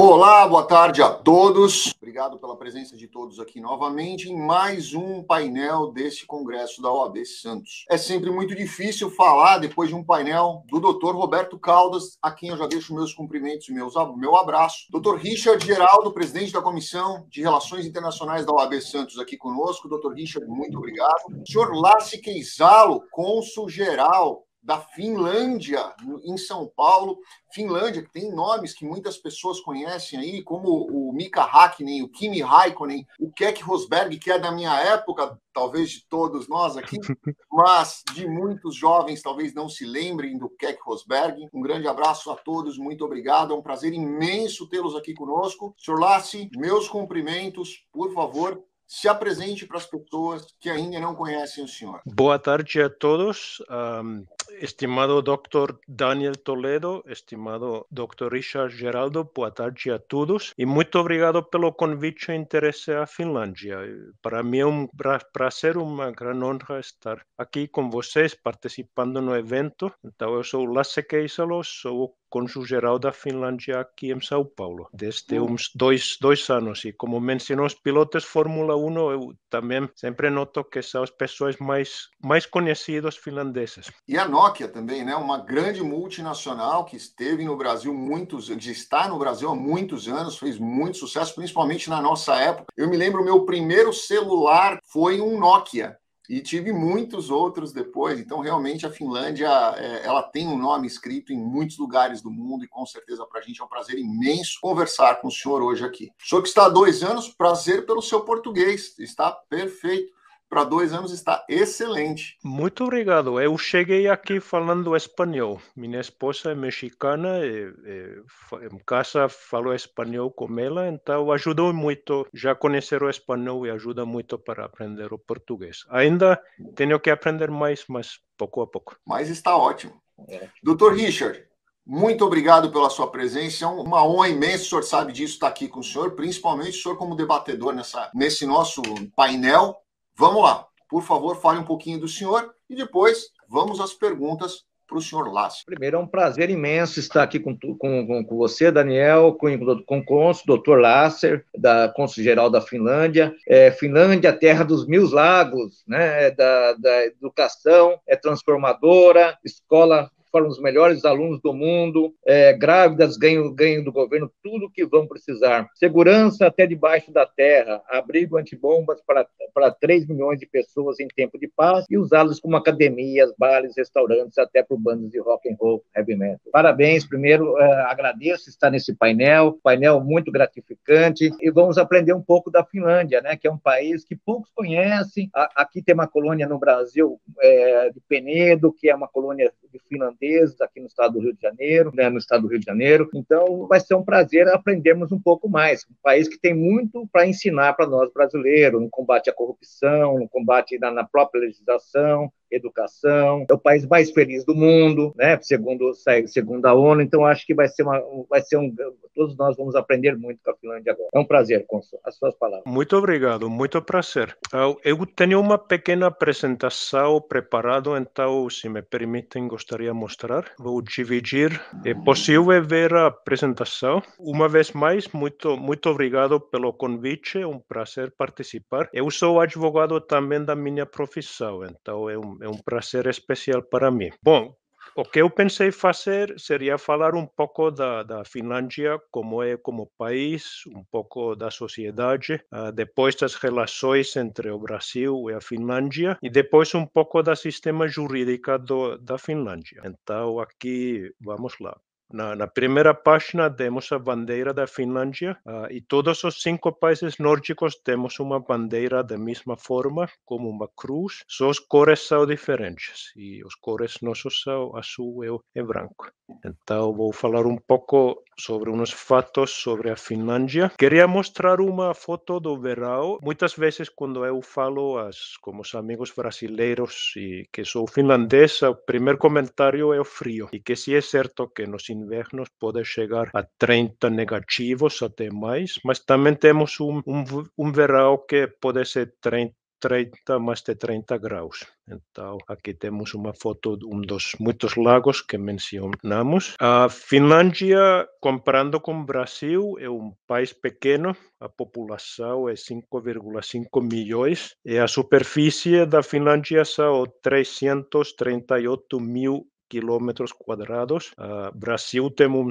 Olá, boa tarde a todos. Obrigado pela presença de todos aqui novamente em mais um painel desse Congresso da OAB Santos. É sempre muito difícil falar depois de um painel do Dr. Roberto Caldas, a quem eu já deixo meus cumprimentos e meus, meu abraço. Dr. Richard Geraldo, presidente da Comissão de Relações Internacionais da OAB Santos, aqui conosco. Dr. Richard, muito obrigado. Senhor Lassi Queizalo, cônsul-geral da Finlândia, em São Paulo. Finlândia, que tem nomes que muitas pessoas conhecem aí, como o Mika Hakkinen, o Kimi Raikkonen, o Keck Rosberg, que é da minha época, talvez de todos nós aqui, mas de muitos jovens talvez não se lembrem do Keck Rosberg. Um grande abraço a todos, muito obrigado, é um prazer imenso tê-los aqui conosco. Sr. Lassi, meus cumprimentos, por favor, se apresente para as pessoas que ainda não conhecem o senhor. Boa tarde a todos. Um, estimado Dr. Daniel Toledo, estimado Dr. Richard Geraldo, boa tarde a todos e muito obrigado pelo convite e interesse à Finlândia. Para mim é um prazer, uma grande honra estar aqui com vocês, participando no evento. Então, eu sou Lasse Keisalo, sou cônjuge geral da Finlândia aqui em São Paulo, desde oh. uns dois, dois anos. E como mencionou os pilotos Fórmula 1, eu também sempre noto que são as pessoas mais, mais conhecidas finlandesas. E a Nokia também, né? Uma grande multinacional que esteve no Brasil muitos, que está no Brasil há muitos anos, fez muito sucesso, principalmente na nossa época. Eu me lembro, o meu primeiro celular foi um Nokia e tive muitos outros depois. Então, realmente, a Finlândia é, ela tem um nome escrito em muitos lugares do mundo e, com certeza, para a gente é um prazer imenso conversar com o senhor hoje aqui. O senhor que está há dois anos, prazer pelo seu português, está perfeito para dois anos está excelente. Muito obrigado. Eu cheguei aqui falando espanhol. Minha esposa é mexicana, e, e, em casa falo espanhol com ela, então ajudou muito. Já conhecer o espanhol e ajuda muito para aprender o português. Ainda tenho que aprender mais, mas pouco a pouco. Mas está ótimo. É. Doutor Richard, muito obrigado pela sua presença. É uma honra imensa, o senhor sabe disso, estar tá aqui com o senhor, principalmente o senhor como debatedor nessa, nesse nosso painel. Vamos lá. Por favor, fale um pouquinho do senhor e depois vamos às perguntas para o senhor Lácio. Primeiro, é um prazer imenso estar aqui com, com, com você, Daniel, com, o cônsul, doutor Lasser, da cônsul-geral da Finlândia. É, Finlândia, terra dos mil lagos, né? É da, da educação, é transformadora, escola formam os melhores alunos do mundo, é, grávidas ganham, ganho do governo tudo que vão precisar, segurança até debaixo da terra, abrigo antibombas para, para 3 milhões de pessoas em tempo de paz e usá-los como academias, bares, restaurantes, até para bandas de rock and roll, heavy metal. Parabéns, primeiro, é, agradeço estar nesse painel, painel muito gratificante, e vamos aprender um pouco da Finlândia, né, que é um país que poucos conhecem, a, aqui tem uma colônia no Brasil é, de Penedo, que é uma colônia de Finlândia holandeses aqui no estado do Rio de Janeiro, né, no estado do Rio de Janeiro. Então, vai ser um prazer aprendermos um pouco mais. Um país que tem muito para ensinar para nós brasileiros, no combate à corrupção, no combate na, na própria legislação, educação, é o país mais feliz do mundo, né? Segundo, segundo a ONU, então acho que vai ser uma, vai ser um, todos nós vamos aprender muito com a Finlândia agora. É um prazer, Consul, as suas palavras. Muito obrigado, muito prazer. Eu tenho uma pequena apresentação preparada, então, se me permitem, gostaria de mostrar. Vou dividir. É possível ver a apresentação? Uma vez mais, muito, muito obrigado pelo convite, é um prazer participar. Eu sou advogado também da minha profissão, então é um é um prazer especial para mim. Bom, o que eu pensei fazer seria falar um pouco da, da Finlândia, como é como país, um pouco da sociedade, uh, depois das relações entre o Brasil e a Finlândia, e depois um pouco do sistema jurídico do, da Finlândia. Então, aqui, vamos lá. Na, na, primeira página temos a bandeira da Finlândia uh, ah, e todos os cinco países nórdicos temos uma bandeira da mesma forma, como uma cruz, só as cores são diferentes e os cores nossos são azul e, e branco. Então vou falar um pouco sobre uns fatos sobre a Finlândia. Queria mostrar uma foto do verão. Muitas vezes quando eu falo as, como os amigos brasileiros e que sou finlandesa, o primeiro comentário é o frio e que se é certo que nos invernos pode chegar a 30 negativos, até mais, mas também temos um, um, um verão que pode ser 30 30, mais de 30 graus. Então, aqui temos uma foto de um dos muitos lagos que mencionamos. A Finlândia, comparando com o Brasil, é um país pequeno, a população é 5,5 milhões e a superfície da Finlândia são 338 mil quilômetros quadrados. Uh, ah, Brasil uma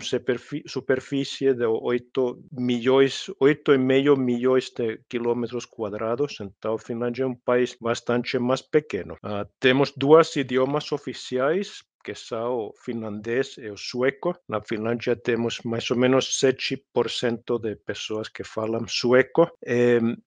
superfície de 8 milhões, 8,5 milhões de quilômetros quadrados, então Finlândia é um país bastante mais pequeno. Uh, temos duas idiomas oficiais, que são finlandês e o sueco. Na Finlândia temos mais ou menos 7% de pessoas que falam sueco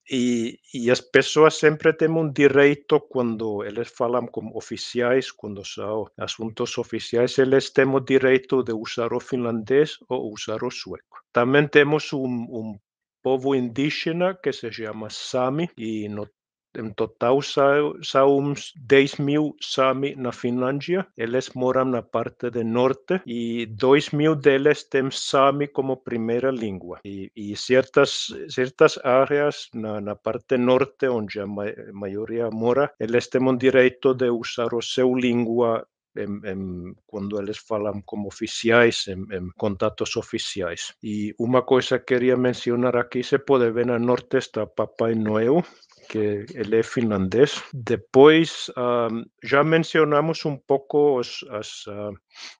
e, e as pessoas sempre têm um direito quando eles falam como oficiais, quando são assuntos oficiais, eles têm o direito de usar o finlandês ou usar o sueco. Também temos um, um povo indígena que se chama Sami e no em total são uns 10 mil Sami na Finlândia. Eles moram na parte do norte e 2 mil deles têm Sami como primeira língua. E, e certas, certas áreas na, na, parte norte, onde a maioria mora, eles têm o direito de usar a sua língua em, em, quando eles falam como oficiais, em, em, contatos oficiais. E uma coisa que queria mencionar aqui, se pode ver no norte está Papai Noel, que ele é finlandês. Depois, um, já mencionamos um pouco os as, uh,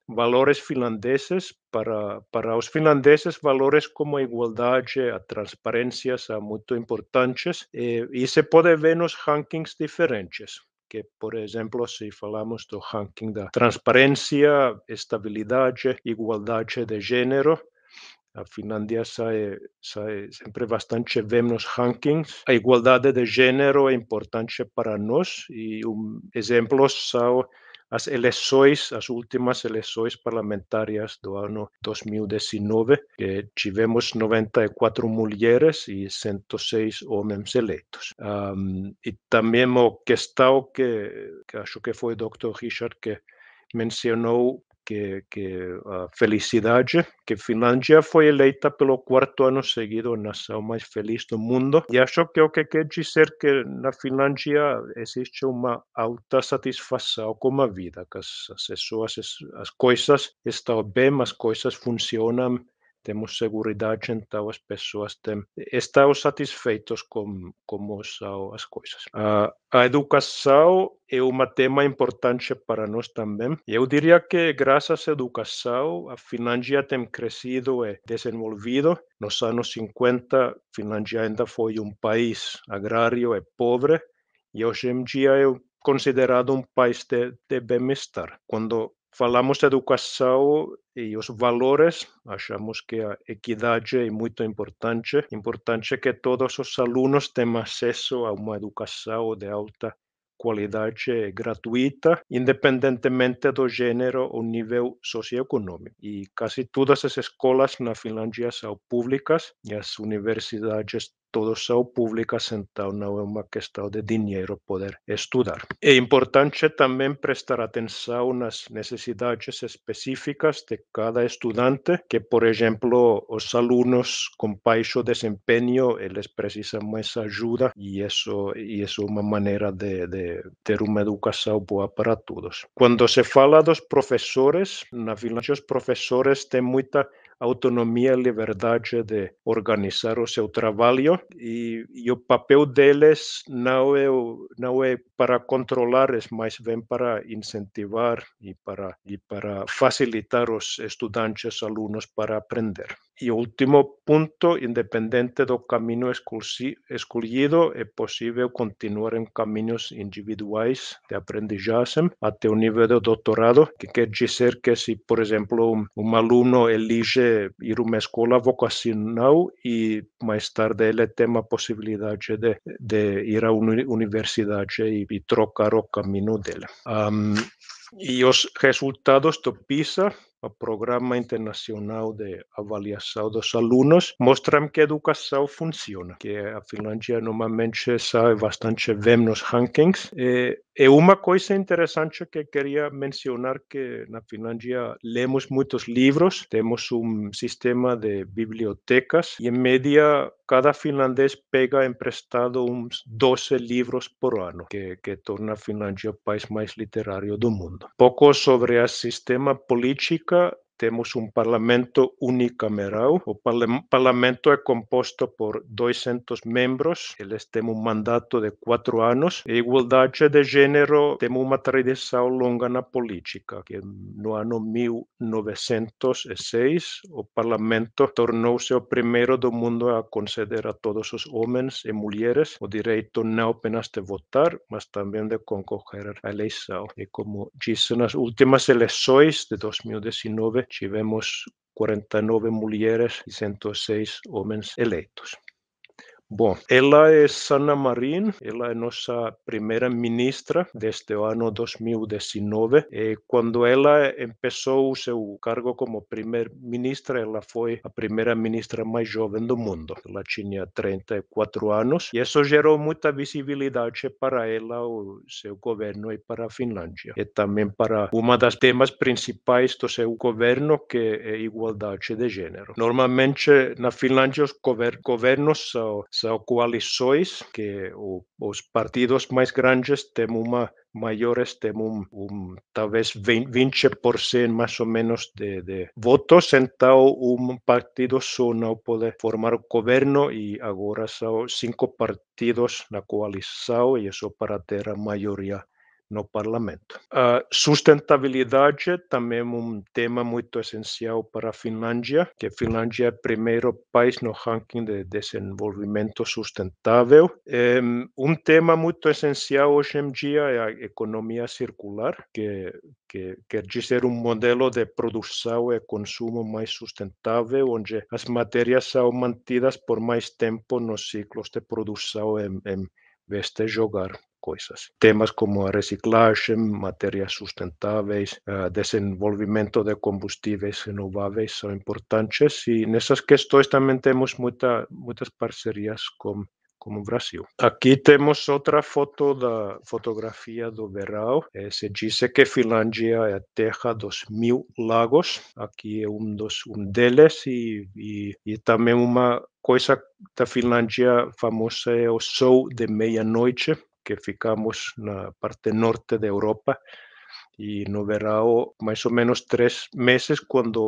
valores finlandeses. Para, para os finlandeses, valores como a igualdade, a transparência são muito importantes e, eh, e se pode ver nos rankings diferentes que, por exemplo, se falamos do ranking da transparência, estabilidade, igualdade de gênero, a Finlândia sai, sai sempre bastante bem nos rankings. A igualdade de gênero é importante para nós e um, exemplos são as eleições, as últimas eleições parlamentares do ano 2019, que tivemos 94 mulheres e 106 homens eleitos. Um, e também o questão que, que acho que foi o Dr. Richard que mencionou que, que a felicidade, que Finlândia foi eleita pelo quarto ano seguido a nação mais feliz do mundo. E acho que o que quer dizer que na Finlândia existe uma alta satisfação com a vida, que as, as pessoas, as coisas estão bem, as coisas funcionam temos seguridade, então as pessoas têm, estão satisfeitas com como são as coisas. A, a educação é um tema importante para nós também. Eu diria que, graças à educação, a Finlândia tem crescido e desenvolvido. Nos anos 50, Finlândia ainda foi um país agrário e pobre, e hoje em dia é considerado um país de, de bem-estar. Quando falamos de educação e os valores, achamos que a equidade é muito importante. Importante que todos os alunos tenham acesso a uma educação de alta qualidade gratuita, independentemente do gênero ou nível socioeconômico. E quase todas as escolas na Finlândia são públicas e as universidades todos são públicas, então não é uma questão de dinheiro poder estudar. É importante também prestar atenção nas necessidades específicas de cada estudante, que, por exemplo, os alunos com baixo desempenho, eles precisam mais ajuda e isso, isso é uma maneira de, de ter uma educação boa para todos. Quando se fala dos professores, na Finlândia os professores têm muita autonomia e liberdade de organizar o seu trabalho e, e o papel deles não é, não é para controlar, é mas bem para incentivar e para, e para facilitar os estudantes, alunos para aprender. E o último ponto, independente do caminho escolhido, é possível continuar em caminhos individuais de aprendizagem até o nível do doutorado, que quer dizer que se, por exemplo, um aluno elige ir a uma escola vocacional e mais tarde ele tem a possibilidade de, de ir à universidade e, e, trocar o caminho dele. Um, e os resultados do PISA o Programa Internacional de Avaliação dos Alunos, mostram que a educação funciona, que a Finlândia normalmente sai bastante bem nos rankings. E, e uma coisa interessante que queria mencionar que na Finlândia lemos muitos livros, temos um sistema de bibliotecas e em média cada finlandês pega emprestado uns 12 livros por ano, que, que torna a Finlândia o país mais literário do mundo. Pouco sobre o sistema político que temos um parlamento unicameral. O parlamento é composto por 200 membros, eles têm um mandato de quatro anos. E igualdade de gênero tem uma tradição longa na política, que no ano 1906 o parlamento tornou-se o primeiro do mundo a conceder a todos os homens e mulheres o direito não apenas de votar, mas também de concorrer à eleição. E como disse nas últimas eleições de 2019, tivemos 49 mulheres e 106 homens eleitos. Bom, ela é Sanna Marin, ela é nossa primeira ministra desde o ano 2019. E quando ela começou o seu cargo como primeira-ministra, ela foi a primeira-ministra mais jovem do mundo. Ela tinha 34 anos e isso gerou muita visibilidade para ela, o seu governo e para a Finlândia. E também para uma das temas principais do seu governo, que é a igualdade de gênero. Normalmente, na Finlândia, os governos são coalições, que os partidos mais grandes têm uma maiores têm um, um, talvez 20% mais ou menos de, de, votos, então um partido só não pode formar o governo e agora são cinco partidos na coalição e isso é para ter a maioria no parlamento. A sustentabilidade também é um tema muito essencial para a Finlândia, que a Finlândia é o primeiro país no ranking de desenvolvimento sustentável. Um tema muito essencial hoje em dia é a economia circular, que, que quer dizer um modelo de produção e consumo mais sustentável, onde as matérias são mantidas por mais tempo nos ciclos de produção em, em vez de jogar coisas. Temas como reciclagem, matérias sustentáveis, eh, desenvolvimento de combustíveis renováveis são importantes e nessas questões também temos muita, muitas parcerias com como o Brasil. Aqui temos outra foto da fotografia do verão. Eh, se diz que Finlândia é a terra dos mil lagos. Aqui é um, dos, um deles e, e, e também uma coisa da Finlândia famosa é o sol de meia-noite que ficamos na parte norte da Europa e no verão mais ou menos três meses quando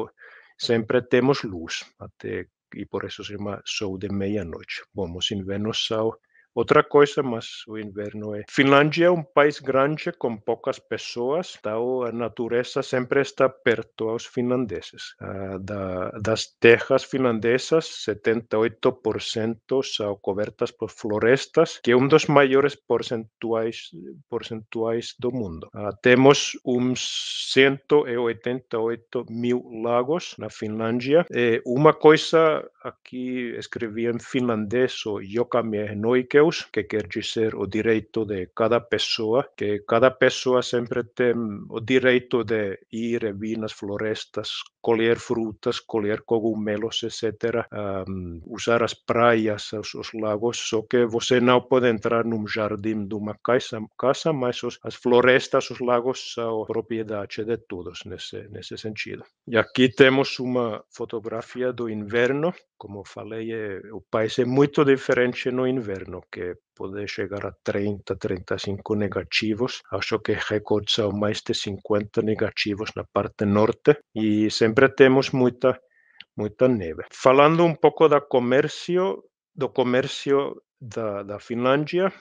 sempre temos luz até e por isso se chama sol de meia-noite. Vamos em Vênus ao outra coisa, mas o inverno é. Finlândia é um país grande com poucas pessoas, então a natureza sempre está perto aos finlandeses. Ah, da, das terras finlandesas, 78% são cobertas por florestas, que é um dos maiores percentuais, percentuais do mundo. Ah, temos uns 188 mil lagos na Finlândia. É uma coisa aqui escrevi em finlandês, o Jokamiehen Deus que quer dizer o direito de cada pessoa, que cada pessoa sempre tem o direito de ir e vir nas florestas, colher frutas, colher cogumelos, etc., um, usar as praias, os, os, lagos, só que você não pode entrar num jardim de uma casa, casa mas os, as florestas, os lagos são propriedade de todos nesse, nesse sentido. E aqui temos uma fotografia do inverno, como falei, é, o país é muito diferente no inverno, que pode chegar a 30, 35 negativos. Acho que recordes são mais de 50 negativos na parte norte e sempre temos muita, muita neve. Falando um pouco da comércio, do comércio da, da Finlândia,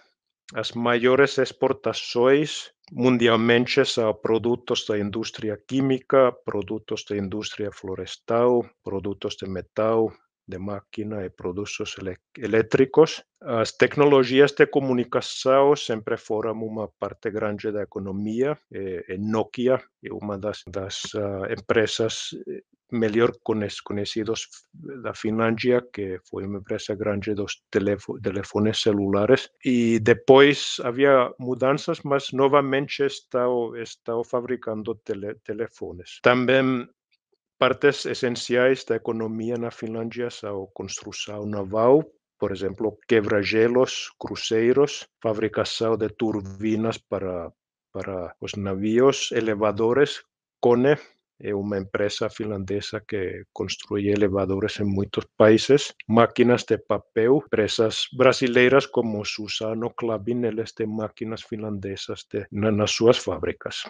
as maiores exportações mundialmente são produtos da indústria química, produtos da indústria florestal, produtos de metal, de máquina e produtos elétricos. As tecnologias de comunicação sempre foram uma parte grande da economia. E Nokia é uma das, das ah, empresas eh, melhor conhecidas da Finlândia, que foi uma empresa grande dos telefones celulares. E depois havia mudanças, mas novamente estão, estão fabricando tele, telefones. Também partes essenciais da economia na Finlândia são construção naval, por exemplo, quebra-gelos, cruzeiros, fabricação de turbinas para, para os navios, elevadores. Kone é uma empresa finlandesa que construi elevadores em muitos países, máquinas de papel, empresas brasileiras como Susano Clavin, eles têm máquinas finlandesas de, nas suas fábricas.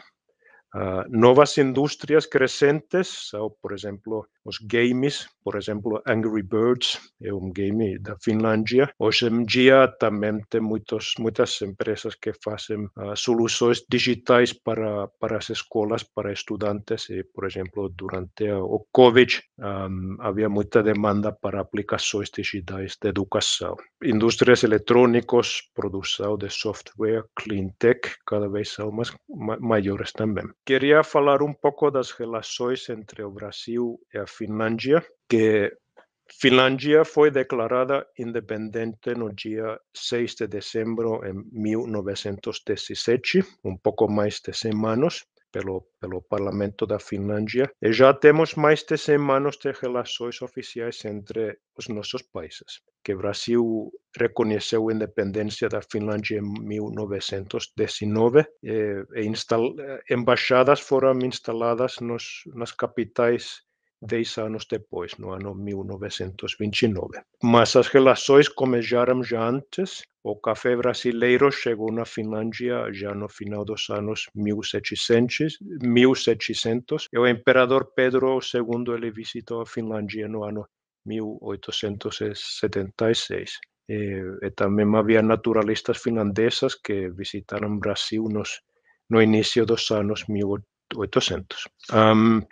Ah, nuevas industrias crecientes, o por ejemplo, os games, por exemplo, Angry Birds é um game da Finlândia. Hoje em dia também tem muitos, muitas empresas que fazem uh, soluções digitais para, para as escolas, para estudantes. E, por exemplo, durante o Covid um, ah, havia muita demanda para aplicações digitais de educação. Indústrias eletrônicas, produção de software, clean tech, cada vez são mais, maiores também. Queria falar um pouco das relações entre o Brasil e a Finlândia, que Finlândia foi declarada independente no dia 6 de dezembro de 1917, um pouco mais de 100 anos, pelo, pelo Parlamento da Finlândia. E já temos mais de 100 anos de relações oficiais entre os nossos países. Que o Brasil reconheceu a independência da Finlândia em 1919 eh, e, e instal, embaixadas foram instaladas nos, nas capitais 10 anos depois, no ano 1929. Mas as relações começaram já antes. O café brasileiro chegou na Finlândia já no final dos anos 1700. 1700. E o imperador Pedro II ele visitou a Finlândia no ano 1876. E, e também havia naturalistas finlandesas que visitaram o Brasil nos, no início dos anos 1800. Um,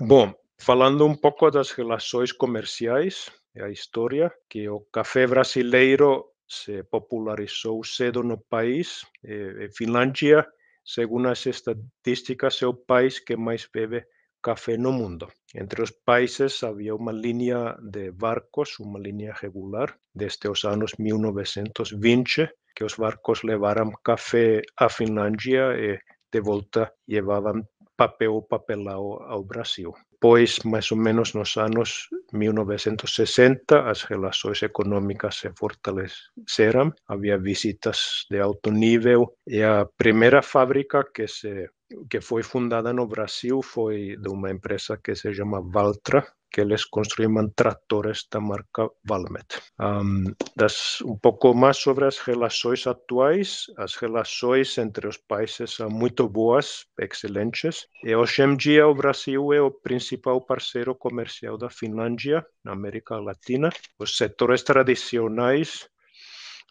Bom, Falando um pouco das relações comerciais e a história, que o café brasileiro se popularizou cedo no país. e Finlândia, segundo as estatísticas, é o país que mais bebe café no mundo. Entre os países havia uma linha de barcos, uma linha regular, desde os anos 1920, que os barcos levaram café à Finlândia e de volta levavam papel ou papelão ao Brasil depois, mais ou menos nos anos 1960, as relações econômicas se fortaleceram, havia visitas de alto nível e a primeira fábrica que se que foi fundada no Brasil foi de uma empresa que se chama Valtra, que les construimos tratores da marca Valmet. Um, das, um pouco mais sobre as relações atuais. As relações entre os países são muito boas, excelentes. E hoje em dia o Brasil é o principal parceiro comercial da Finlândia na América Latina. Os setores tradicionais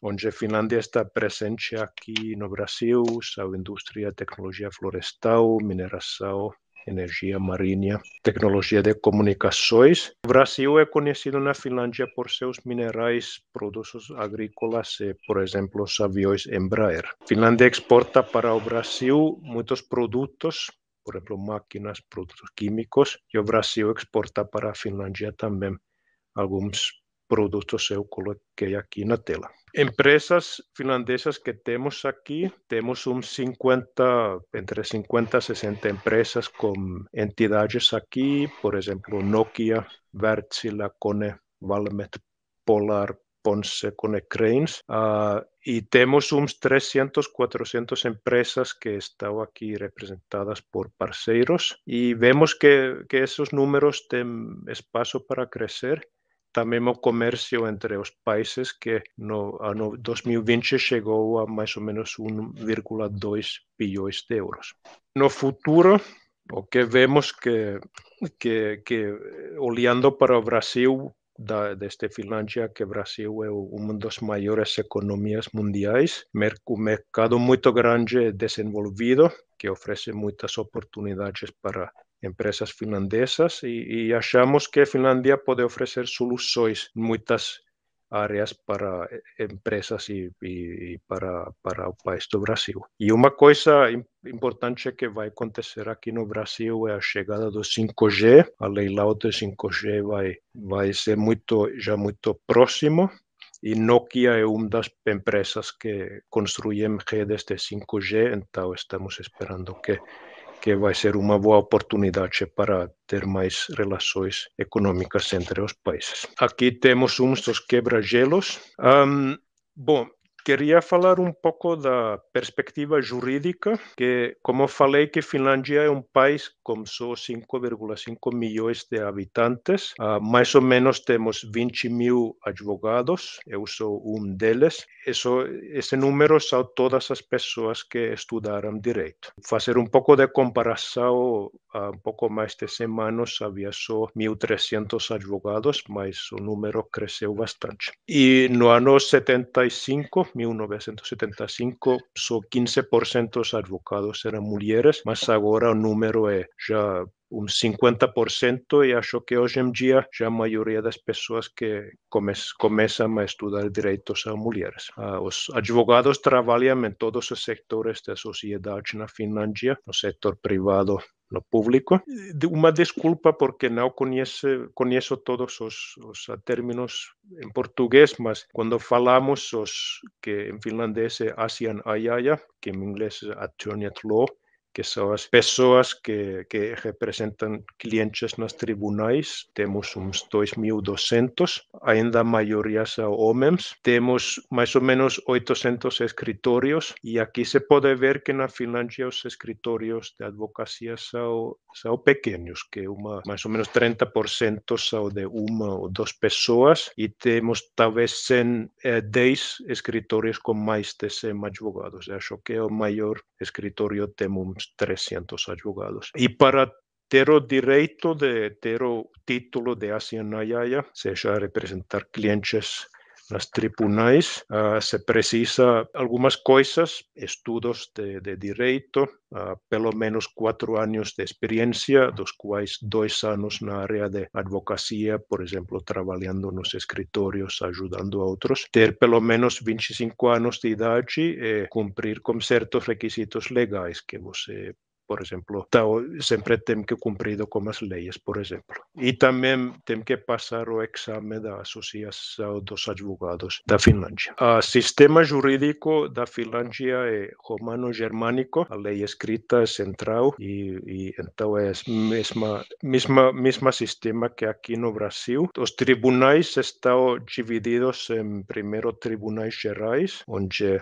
onde a Finlândia está presente aqui no Brasil, são indústria, tecnologia florestal, mineração, energia marinha, tecnologia de comunicações. O Brasil é conhecido na Finlândia por seus minerais, produtos agrícolas e, por exemplo, os aviões Embraer. A Finlândia exporta para o Brasil muitos produtos por exemplo, máquinas, produtos químicos, e o Brasil exporta para a Finlândia também alguns producto que hay aquí en la tela. Empresas finlandesas que tenemos aquí, tenemos un 50, entre 50 y 60 empresas con entidades aquí, por ejemplo, Nokia, Wärtsilä, Kone, Valmet, Polar, Ponce, Kone Cranes. Ah, y tenemos unos 300, 400 empresas que están aquí representadas por parceiros y vemos que, que esos números tienen espacio para crecer também o comércio entre os países, que no ano 2020 chegou a mais ou menos 1,2 bilhões de euros. No futuro, o que vemos que, que, que eh, olhando para o Brasil, da, desde Finlândia, que o Brasil é uma das maiores economias mundiais, um mercado muito grande desenvolvido, que oferece muitas oportunidades para empresas finlandesas e, e achamos que a Finlândia pode oferecer soluções em muitas áreas para eh, empresas e, e, para, para o país do Brasil. E uma coisa importante que vai acontecer aqui no Brasil é a chegada do 5G. A lei do 5G vai, vai ser muito, já muito próximo. E Nokia é uma das empresas que construem redes de 5G, então estamos esperando que que vai ser uma boa oportunidade para ter mais relações econômicas entre os países. Aqui temos uns dos quebra-gelos. Um, bom, Queria falar um pouco da perspectiva jurídica, que, como falei, que Finlândia é um país com só 5,5 milhões de habitantes. Uh, mais ou menos temos 20 mil advogados, eu sou um deles. Isso, esse número são todas as pessoas que estudaram direito. Fazer um pouco de comparação, há ah, um pouco mais de semanas havia só 1.300 advogados, mas o número cresceu bastante. E no ano 75, 1975 só 15% dos advogados eram mulheres, mas agora o número é já uns 50% e acho que hoje em dia já a maioria das pessoas que come começam a estudar direitos são mulheres. Ah, os advogados trabalham em todos os setores da sociedade na Finlândia, no setor privado, no público. Uma desculpa porque não conheço todos os, os términos em português, mas quando falamos os que em finlandês é Ayaya, que em inglês é attorney at law, que são as pessoas que, que representam clientes nos tribunais. Temos uns 2.200, ainda a maioria são homens. Temos mais ou menos 800 escritórios e aqui se pode ver que na Finlândia os escritórios de advocacia são, são pequenos, que uma, mais ou menos 30% são de uma ou duas pessoas e temos talvez 100, eh, 10 escritórios com mais de 100 advogados. acho que é o maior escritório temos 300 abogados. Y para Tero derecho de Tero Título de Asia Nayaya, se ha representar clientes nas tribunais uh, se precisa algumas coisas estudos de, de direito, uh, pelo menos quatro anos de experiência dos quais dois anos na área de advocacia, por exemplo trabalhando nos escritórios ajudando outros a ter pelo menos 25 anos de idade e cumprir com certos requisitos legais que você por exemplo, então sempre tem que cumprir com as leis, por exemplo. E também tem que passar o exame da Associação dos Advogados da Finlândia. O sistema jurídico da Finlândia é romano-germânico, a lei escrita é central e, e então é mesma mesma sistema que aqui no Brasil. Os tribunais estão divididos em primeiro tribunais gerais, onde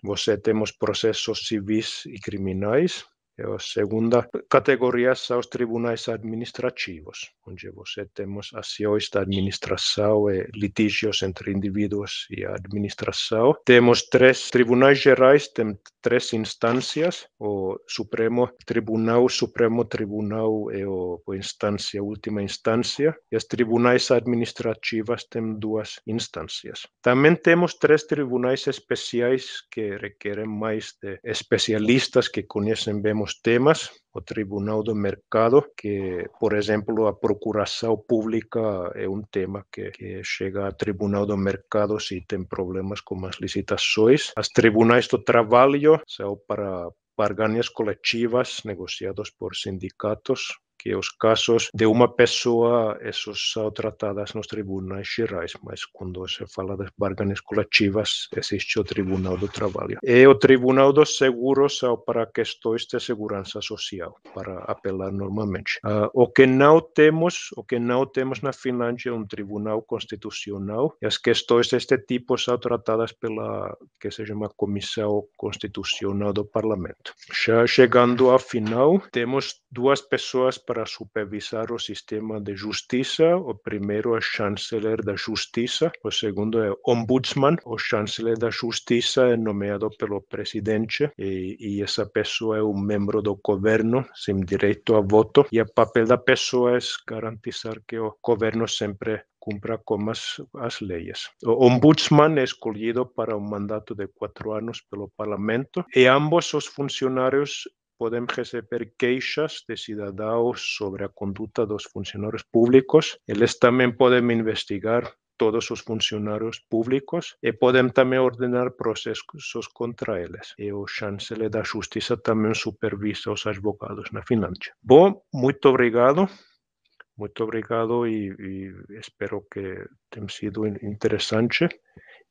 você temos processos civis e criminais a segunda são os tribunais administrativos, onde você temos ações da administração e litígios entre indivíduos e a administração. Temos três tribunais gerais, tem três instâncias, o Supremo Tribunal, Supremo Tribunal é a instância, última instância, e as tribunais administrativas têm duas instâncias. Também temos três tribunais especiais que requerem mais de especialistas que conhecem bem temas, o Tribunal do Mercado, que, por exemplo, a procuração pública é um tema que, que chega ao Tribunal do Mercado se tem problemas com as licitações. As tribunais do trabalho são para barganhas coletivas negociadas por sindicatos que os casos de uma pessoa, esses são tratados nos tribunais gerais, mas quando se fala das barganhas coletivas, existe o Tribunal do Trabalho. E o Tribunal dos Seguros são é para questões de segurança social, para apelar normalmente. Uh, o que não temos, o que não temos na Finlândia é um tribunal constitucional, e as questões deste tipo são tratadas pela que se chama Comissão Constitucional do Parlamento. Já chegando ao final, temos duas pessoas para para supervisar o sistema de justiça. O primeiro é chanceler da justiça, o segundo é ombudsman. O chanceler da justiça é nomeado pelo presidente e, e essa pessoa é um membro do governo sem direito a voto. E o papel da pessoa é garantizar que o governo sempre cumpra com as, as leis. O ombudsman é escolhido para um mandato de quatro anos pelo parlamento e ambos os funcionários podem receber queixas de cidadãos sobre a conduta dos funcionários públicos. Eles também podem investigar todos os funcionários públicos e podem também ordenar processos contra eles. E o chanceler da Justiça também supervisa os advogados na Finlândia. Bom, muito obrigado. Muito obrigado e, e espero que tenha sido interessante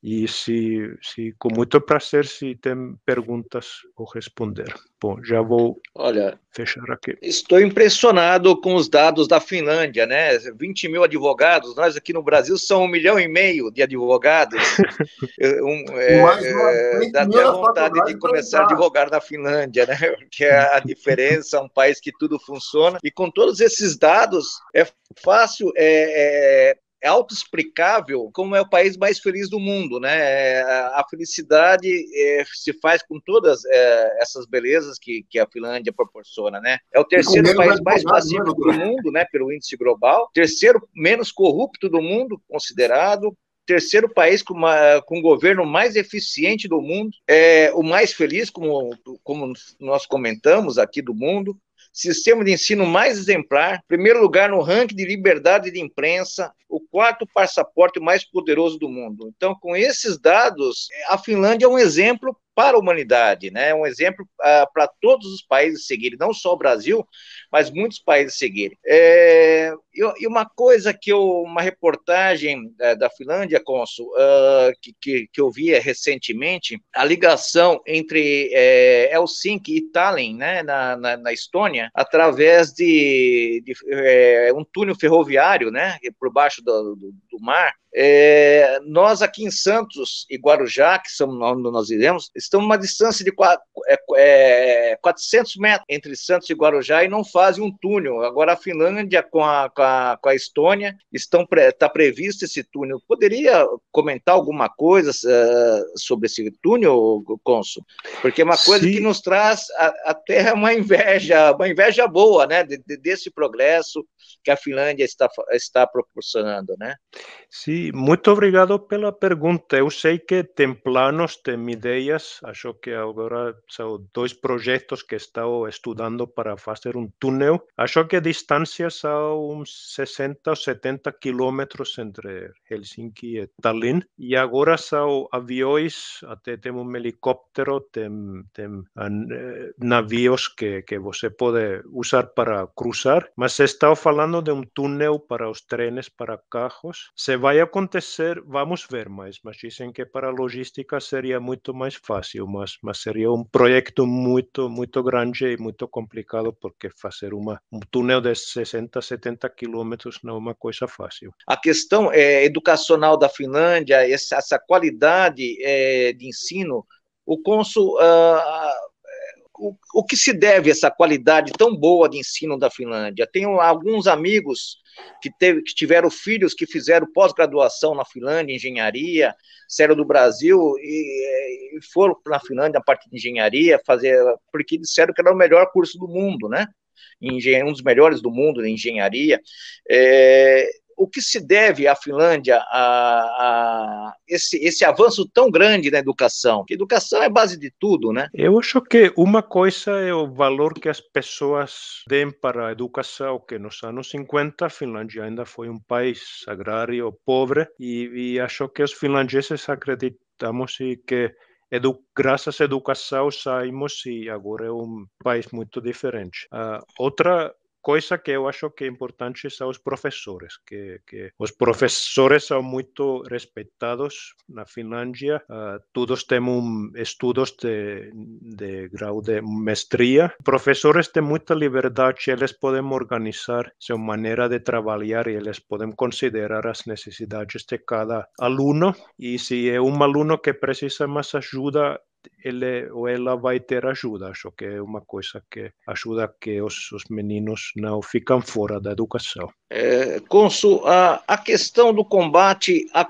e se, se com muito prazer se tem perguntas vou responder. Bom, já vou Olha, fechar aqui. Estou impressionado com os dados da Finlândia, né? 20 mil advogados, nós aqui no Brasil são um milhão e meio de advogados. um, é, Mas, é, dá até vontade de começar a advogar na Finlândia, né? Porque é a diferença é um país que tudo funciona. E com todos esses dados, é fácil é, é é autoexplicável como é o país mais feliz do mundo, né? É, a felicidade é, se faz com todas é, essas belezas que, que a Finlândia proporciona, né? É o terceiro país mais pacífico do mundo, né? Pelo índice global, terceiro menos corrupto do mundo, considerado, terceiro país com, uma, com o governo mais eficiente do mundo, é, o mais feliz, como, como nós comentamos aqui do mundo, sistema de ensino mais exemplar, primeiro lugar no ranking de liberdade de imprensa, o quarto passaporte mais poderoso do mundo. Então, com esses dados, a Finlândia é um exemplo para a humanidade, né? É um exemplo uh, para todos os países seguirem, não só o Brasil, mas muitos países seguirem. É, e, uma coisa que eu, uma reportagem da, é, da Finlândia, Consul, uh, que, que, que, eu via é, recentemente, a ligação entre Helsinki e Tallinn, né? na, na, na Estônia, Amazônia através de, de é, um túnel ferroviário, né, por baixo do, do, do mar, é, nós aqui em Santos e Guarujá, que são onde nós iremos, estamos uma distância de 400 é, é, metros entre Santos e Guarujá e não fazem um túnel. Agora a Finlândia com a, com a, com a Estônia estão está previsto esse túnel. Poderia comentar alguma coisa uh, sobre esse túnel, Consul? Porque é uma coisa Sim. que nos traz até uma inveja, uma inveja boa, né, de, de, desse progresso que a Finlândia está, está proporcionando, né? Sim, muito obrigado pela pergunta. Eu sei que tem planos, tem ideias. Acho que agora são dois projetos que estou estudando para fazer um túnel. Acho que a distância são uns 60 ou 70 quilômetros entre Helsinki e Tallinn. E agora são aviões, até tem um helicóptero, tem, tem eh, navios que, que você pode usar para cruzar. Mas estou falando de um túnel para os trenes, para carros. Se vai acontecer, vamos ver mais, mas dizem que para a logística seria muito mais fácil, mas, mas seria um projeto muito, muito grande e muito complicado, porque fazer uma, um túnel de 60, 70 quilômetros não é uma coisa fácil. A questão é, educacional da Finlândia, essa, essa qualidade é, de ensino, o cônsul... Uh, o, o que se deve a essa qualidade tão boa de ensino da Finlândia? Tenho alguns amigos que, teve, que tiveram filhos que fizeram pós-graduação na Finlândia, engenharia, saíram do Brasil e, e foram para a Finlândia, a parte de engenharia, fazer, porque disseram que era o melhor curso do mundo, né? um dos melhores do mundo em engenharia. É, o que se deve à Finlândia a, a esse, esse, avanço tão grande na educação? Que educação é base de tudo, né? Eu acho que uma coisa é o valor que as pessoas dêem para a educação, que nos anos 50 a Finlândia ainda foi um país agrário pobre e, e acho que os finlandeses acreditamos que edu graças à educação saímos e agora é um país muito diferente. Uh, outra coisa que eu acho que é importante são os professores, que, que os professores são muito respeitados na Finlândia, uh, todos temos estudos de, de grau de mestria. Professores têm muita liberdade, eles podem organizar sua maneira de trabalhar e eles podem considerar as necessidades de cada aluno. E se é um aluno que precisa mais ajuda, ele eh, ou ela vai ter ajuda. Acho que é uma coisa que ajuda que os, os meninos não ficam fora da educação. É, Consul, a, a, questão do combate à,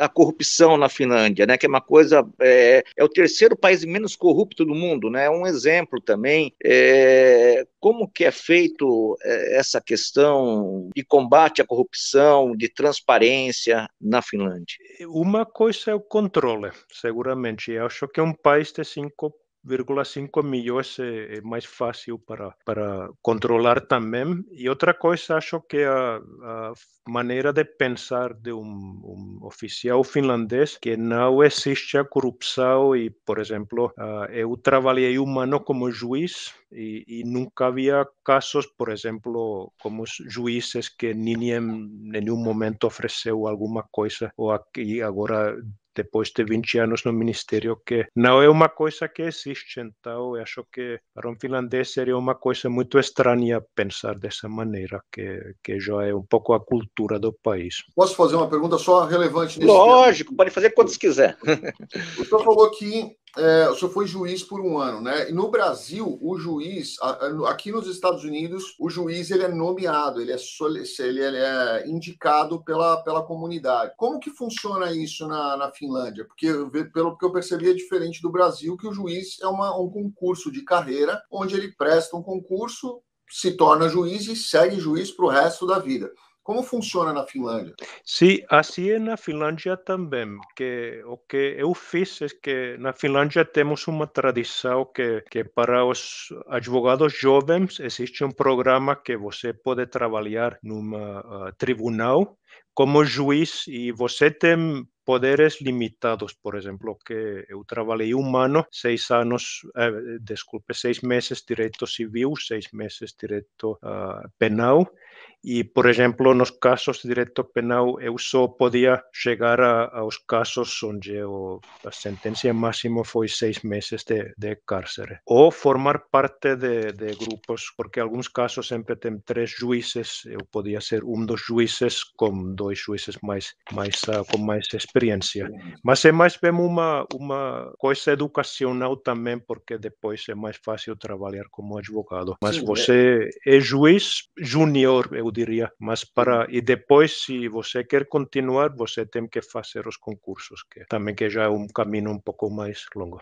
à, corrupção na Finlândia, né, que é uma coisa, é, é, o terceiro país menos corrupto do mundo, né, é um exemplo também, é, como que é feito é, essa questão de combate à corrupção, de transparência na Finlândia? Uma coisa é o controle, seguramente, eu acho que é um país de cinco 1,5 milhões é, é, mais fácil para, para controlar também. E outra coisa, acho que a, a maneira de pensar de um, um, oficial finlandês que não existe a corrupção e, por exemplo, uh, eu trabalhei um ano como juiz e, e, nunca havia casos, por exemplo, como juízes que ninguém, em nenhum momento ofereceu alguma coisa ou aqui agora depois de 20 anos no ministério, que não é uma coisa que existe. Então, eu acho que para um finlandês seria uma coisa muito estranha pensar dessa maneira, que, que já é um pouco a cultura do país. Posso fazer uma pergunta só relevante nesse Lógico, tema? pode fazer quantos quiser. O senhor falou que é, o senhor foi juiz por um ano, né? E no Brasil, o juiz, aqui nos Estados Unidos, o juiz ele é nomeado, é ele é, ele é indicado pela, pela comunidade. Como que funciona isso na, na Finlândia? Porque, pelo que eu percebi, é diferente do Brasil, que o juiz é uma, um concurso de carreira, onde ele presta um concurso, se torna juiz e segue juiz para o resto da vida. Como funciona na Finlândia? Sim, assim é na Finlândia também. Que o que eu fiz é que na Finlândia temos uma tradição que, que para os advogados jovens existe um programa que você pode trabalhar numa uh, tribunal como juiz e você tem poderes limitados, por exemplo, que eu trabalhei um ano, seis anos, eh, desculpe, seis meses direito civil, seis meses direito uh, penal, e por exemplo nos casos de direito penal, eu só podia chegar a, aos casos onde o, a sentença máxima foi seis meses de, de cárcere. Ou formar parte de, de grupos, porque alguns casos sempre tem três juízes, eu podia ser um dos juízes com dois juízes mais, mais uh, com mais experiência. Mas é mais bem uma, uma coisa educacional também, porque depois é mais fácil trabalhar como advogado. Mas Sim, é. você é, é juiz júnior, eu diria, mas para e depois se você quer continuar, você tem que fazer os concursos, que também que já é um caminho um pouco mais longo.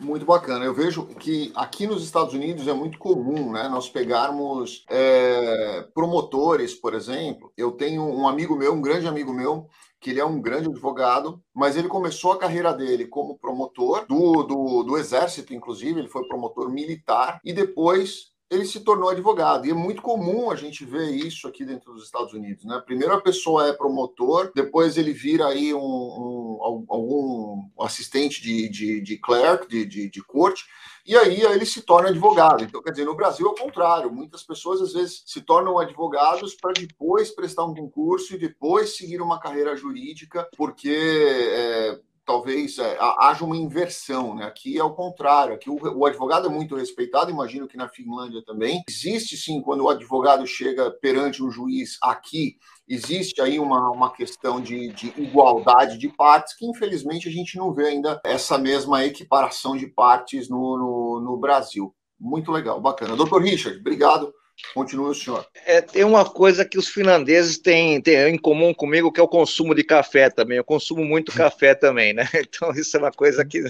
Muito bacana. Eu vejo que aqui nos Estados Unidos é muito comum, né? Nós pegarmos é, promotores, por exemplo. Eu tenho um amigo meu, um grande amigo meu, que ele é um grande advogado, mas ele começou a carreira dele como promotor do, do, do, exército, inclusive, ele foi promotor militar, e depois ele se tornou advogado. E é muito comum a gente ver isso aqui dentro dos Estados Unidos. Né? Primeiro a pessoa é promotor, depois ele vira aí um, um algum assistente de, de, de clerk, de, de, de corte, e aí ele se torna advogado. Então, quer dizer, no Brasil é o contrário. Muitas pessoas, às vezes, se tornam advogados para depois prestar um concurso e depois seguir uma carreira jurídica, porque... É, talvez é, haja uma inversão, né? Aqui é o contrário, aqui o, o, advogado é muito respeitado, imagino que na Finlândia também. Existe sim, quando o advogado chega perante um juiz aqui, existe aí uma, uma questão de, de igualdade de partes, que infelizmente a gente não vê ainda essa mesma equiparação de partes no, no, no Brasil. Muito legal, bacana. Doutor Richard, obrigado Continua o senhor. É, tem uma coisa que os finlandeses têm, têm, em comum comigo, que é o consumo de café também. Eu consumo muito café também, né? Então, isso é uma coisa que,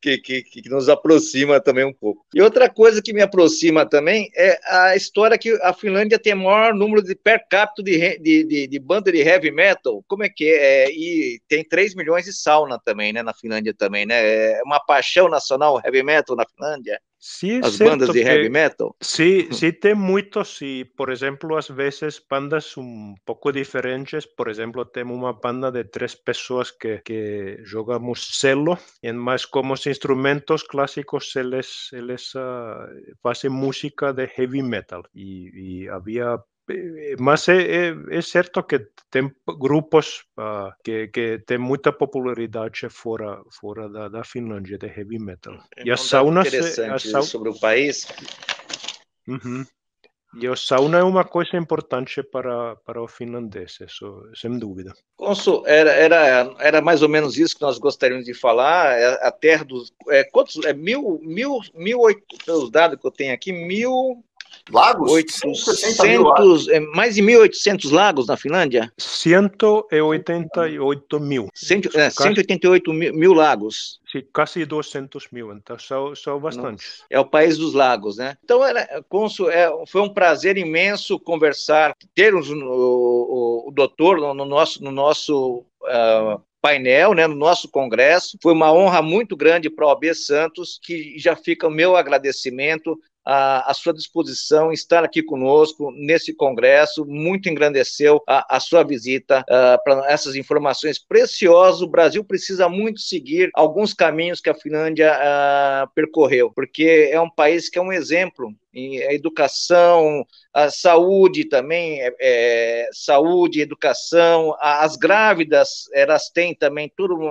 que, que, que nos aproxima também um pouco. E outra coisa que me aproxima também é a história que a Finlândia tem o maior número de per capita de, de, de, de, banda de heavy metal. Como é que é? é e tem 3 milhões de sauna também, né? Na Finlândia também, né? É uma paixão nacional heavy metal na Finlândia. Sí, as bandas de heavy metal. Sí, sí tem muito, sí. Por exemplo, às vezes bandas um pouco diferentes. Por exemplo, tem uma banda de três pessoas que, que jogamos cello, e mais como os instrumentos clássicos eles eles uh, ah, fazem música de heavy metal. E, e havia mas é, é, é, certo que tem grupos uh, que, que tem muita popularidade fora fora da, da Finlândia de heavy metal. Então, e as saunas eh, interessante sauna... sobre o país. Uhum. E a sauna é uma coisa importante para, para o finlandês, isso, sem dúvida. Consul, era, era, era mais ou menos isso que nós gostaríamos de falar. É, a terra dos. É, quantos? É mil, mil, mil, pelos dados que eu tenho aqui, mil Lagos? 800, mil é mais de 1.800 lagos na Finlândia? 188 mil. Cento, é, 188 mil, mil lagos. Sim, quase 200 mil, então são, são bastante. Nossa. É o país dos lagos, né? Então, era, Consul, é, foi um prazer imenso conversar, termos o, o, o doutor no, no, nosso, no nosso uh, painel, né, no nosso congresso. Foi uma honra muito grande para a OAB Santos, que já fica o meu agradecimento a sua disposição estar aqui conosco nesse congresso. Muito engrandeceu a, a sua visita ah, para essas informações preciosas. O Brasil precisa muito seguir alguns caminhos que a Finlândia ah, percorreu, porque é um país que é um exemplo a educação, a saúde também, é, é saúde, educação, as grávidas, elas têm também tudo um,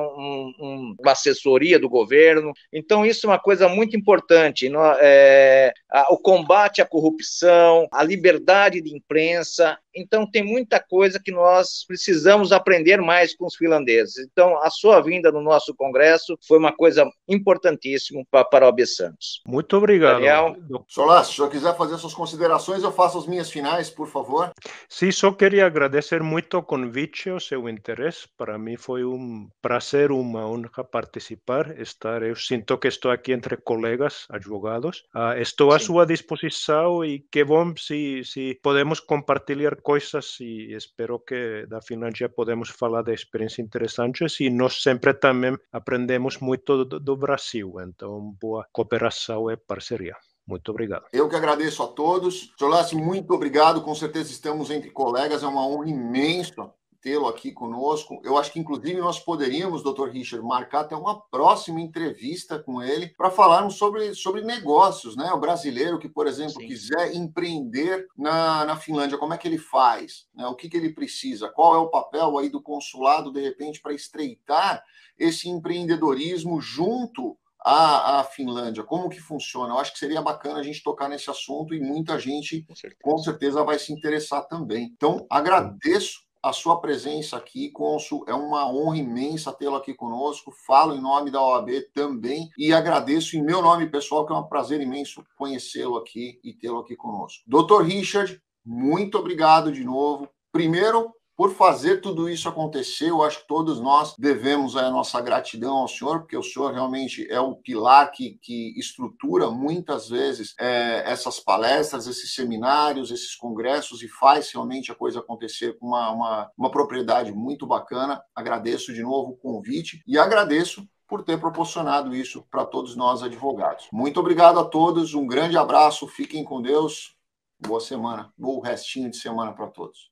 um, uma assessoria do governo, então isso é uma coisa muito importante, é? é, a, o combate à corrupção, a liberdade de imprensa, então tem muita coisa que nós precisamos aprender mais com os finlandeses, então a sua vinda no nosso congresso foi uma coisa importantíssima para, para o AB Santos. Muito obrigado. Daniel. Solácio se o senhor quiser fazer suas considerações, eu faço as minhas finais, por favor. Sim, só queria agradecer muito o convite, o seu interesse. Para mim foi um prazer, uma honra participar, estar. Eu sinto que estou aqui entre colegas, advogados. Uh, estou à Sim. sua disposição e que bom se, se podemos compartilhar coisas e espero que da Finlândia podemos falar de experiências interessantes e nós sempre também aprendemos muito do, do Brasil. Então, boa cooperação e parceria. Muito obrigado. Eu que agradeço a todos. Jolassi, muito obrigado. Com certeza estamos entre colegas. É uma honra imensa tê-lo aqui conosco. Eu acho que, inclusive, nós poderíamos, doutor Richard, marcar até uma próxima entrevista com ele para falarmos sobre, sobre negócios, né? O brasileiro que, por exemplo, Sim. quiser empreender na, na Finlândia, como é que ele faz? Né? O que, que ele precisa? Qual é o papel aí do consulado, de repente, para estreitar esse empreendedorismo junto a, a Finlândia, como que funciona? Eu acho que seria bacana a gente tocar nesse assunto e muita gente com certeza, com certeza vai se interessar também. Então, agradeço a sua presença aqui, Consul. É uma honra imensa tê-lo aqui conosco. Falo em nome da OAB também e agradeço em meu nome pessoal, que é um prazer imenso conhecê-lo aqui e tê-lo aqui conosco. Doutor Richard, muito obrigado de novo. Primeiro, por fazer tudo isso acontecer. Eu acho que todos nós devemos a nossa gratidão ao senhor, porque o senhor realmente é o pilar que, que estrutura muitas vezes é, essas palestras, esses seminários, esses congressos e faz realmente a coisa acontecer com uma, uma, uma propriedade muito bacana. Agradeço de novo o convite e agradeço por ter proporcionado isso para todos nós advogados. Muito obrigado a todos, um grande abraço, fiquem com Deus, boa semana, bom restinho de semana para todos.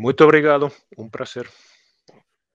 Muito obrigado, um prazer.